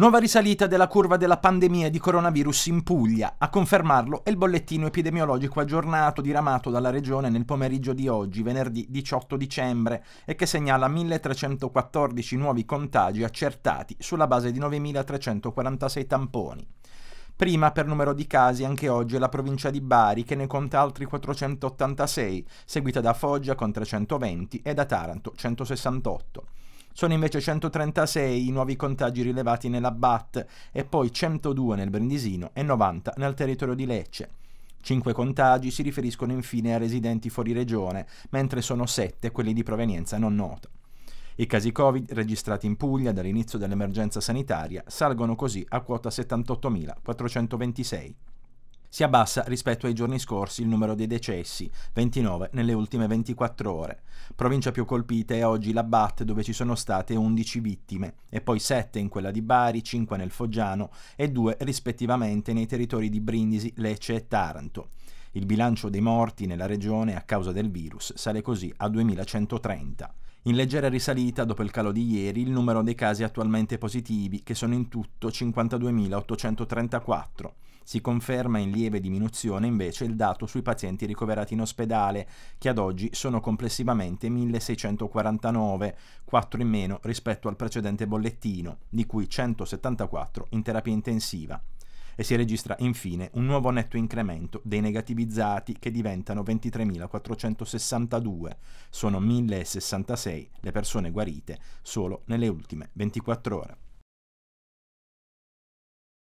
Nuova risalita della curva della pandemia di coronavirus in Puglia. A confermarlo è il bollettino epidemiologico aggiornato diramato dalla Regione nel pomeriggio di oggi, venerdì 18 dicembre, e che segnala 1.314 nuovi contagi accertati sulla base di 9.346 tamponi. Prima per numero di casi anche oggi è la provincia di Bari che ne conta altri 486, seguita da Foggia con 320 e da Taranto 168. Sono invece 136 i nuovi contagi rilevati nella BAT e poi 102 nel Brindisino e 90 nel territorio di Lecce. Cinque contagi si riferiscono infine a residenti fuori regione, mentre sono sette quelli di provenienza non nota. I casi Covid registrati in Puglia dall'inizio dell'emergenza sanitaria salgono così a quota 78.426. Si abbassa rispetto ai giorni scorsi il numero dei decessi, 29 nelle ultime 24 ore. Provincia più colpita è oggi la Bat dove ci sono state 11 vittime e poi 7 in quella di Bari, 5 nel Foggiano e 2 rispettivamente nei territori di Brindisi, Lecce e Taranto. Il bilancio dei morti nella regione a causa del virus sale così a 2130. In leggera risalita dopo il calo di ieri il numero dei casi attualmente positivi, che sono in tutto 52.834. Si conferma in lieve diminuzione invece il dato sui pazienti ricoverati in ospedale, che ad oggi sono complessivamente 1.649, 4 in meno rispetto al precedente bollettino, di cui 174 in terapia intensiva e si registra infine un nuovo netto incremento dei negativizzati che diventano 23.462, sono 1.066 le persone guarite solo nelle ultime 24 ore.